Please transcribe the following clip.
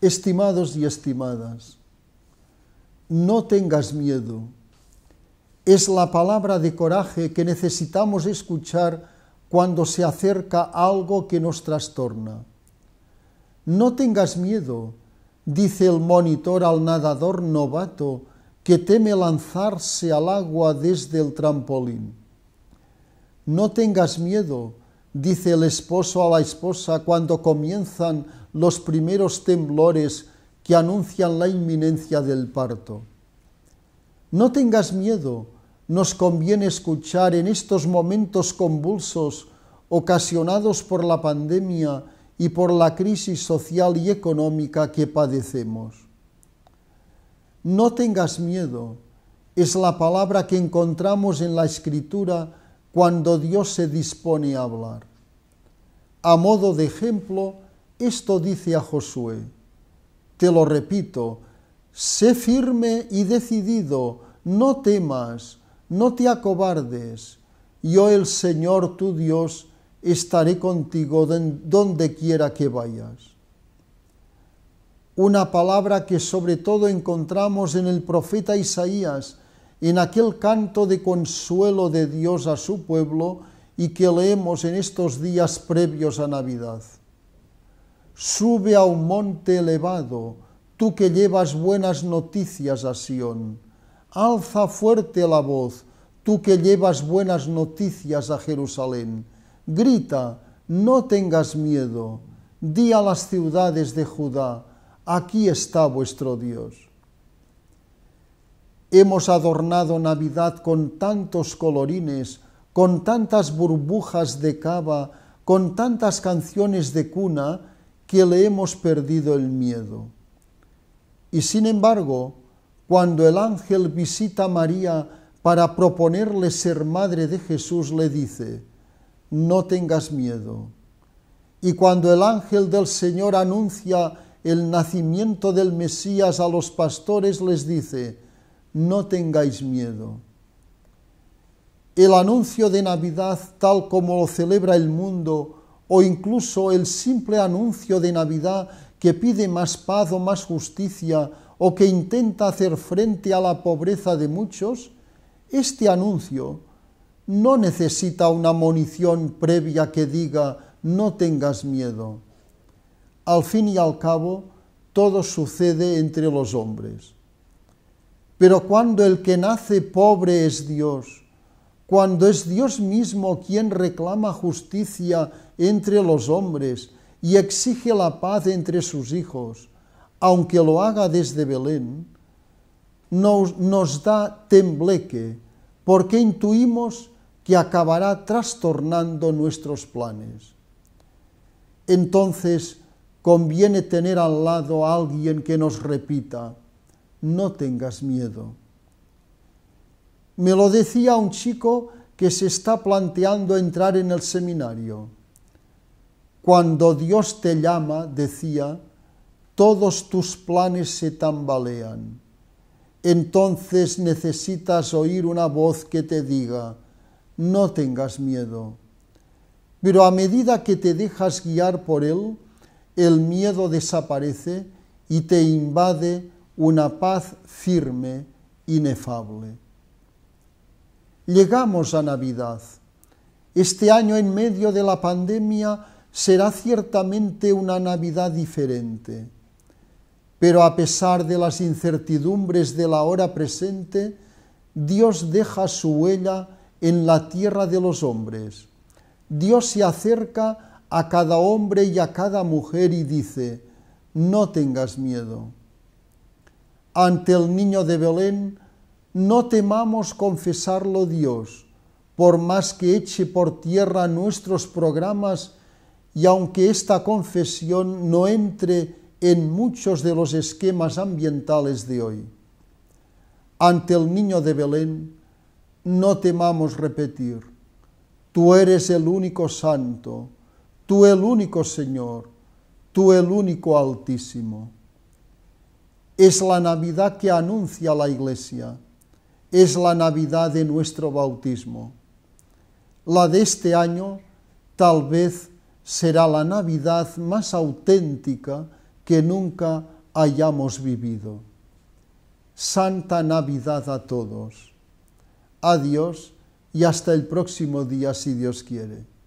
Estimados y estimadas, no tengas miedo. Es la palabra de coraje que necesitamos escuchar cuando se acerca algo que nos trastorna. No tengas miedo, dice el monitor al nadador novato que teme lanzarse al agua desde el trampolín. No tengas miedo, dice el esposo a la esposa cuando comienzan los primeros temblores que anuncian la inminencia del parto. No tengas miedo, nos conviene escuchar en estos momentos convulsos ocasionados por la pandemia y por la crisis social y económica que padecemos. No tengas miedo es la palabra que encontramos en la Escritura cuando Dios se dispone a hablar. A modo de ejemplo, esto dice a Josué, te lo repito, sé firme y decidido, no temas, no te acobardes, yo oh, el Señor tu Dios estaré contigo donde quiera que vayas. Una palabra que sobre todo encontramos en el profeta Isaías, en aquel canto de consuelo de Dios a su pueblo y que leemos en estos días previos a Navidad. Sube a un monte elevado, tú que llevas buenas noticias a Sión. Alza fuerte la voz, tú que llevas buenas noticias a Jerusalén. Grita, no tengas miedo. Di a las ciudades de Judá, aquí está vuestro Dios. Hemos adornado Navidad con tantos colorines, con tantas burbujas de cava, con tantas canciones de cuna, que le hemos perdido el miedo. Y sin embargo, cuando el ángel visita a María para proponerle ser madre de Jesús, le dice, no tengas miedo. Y cuando el ángel del Señor anuncia el nacimiento del Mesías a los pastores, les dice, no tengáis miedo. El anuncio de Navidad tal como lo celebra el mundo o incluso el simple anuncio de Navidad que pide más paz o más justicia o que intenta hacer frente a la pobreza de muchos, este anuncio no necesita una munición previa que diga no tengas miedo. Al fin y al cabo, todo sucede entre los hombres. Pero cuando el que nace pobre es Dios, cuando es Dios mismo quien reclama justicia entre los hombres y exige la paz entre sus hijos, aunque lo haga desde Belén, nos, da tembleque porque intuimos que acabará trastornando nuestros planes. Entonces conviene tener al lado a alguien que nos repita, no tengas miedo. Me lo decía un chico que se está planteando entrar en el seminario. Cuando Dios te llama, decía, todos tus planes se tambalean. Entonces necesitas oír una voz que te diga, no tengas miedo. Pero a medida que te dejas guiar por Él, el miedo desaparece y te invade una paz firme, inefable. Llegamos a Navidad. Este año en medio de la pandemia será ciertamente una Navidad diferente. Pero a pesar de las incertidumbres de la hora presente, Dios deja su huella en la tierra de los hombres. Dios se acerca a cada hombre y a cada mujer y dice, no tengas miedo ante el niño de Belén, no temamos confesarlo Dios, por más que eche por tierra nuestros programas y aunque esta confesión no entre en muchos de los esquemas ambientales de hoy. Ante el niño de Belén, no temamos repetir, tú eres el único santo, tú el único Señor, tú el único altísimo. Es la Navidad que anuncia la Iglesia. Es la Navidad de nuestro bautismo. La de este año tal vez será la Navidad más auténtica que nunca hayamos vivido. Santa Navidad a todos. Adiós y hasta el próximo día si Dios quiere.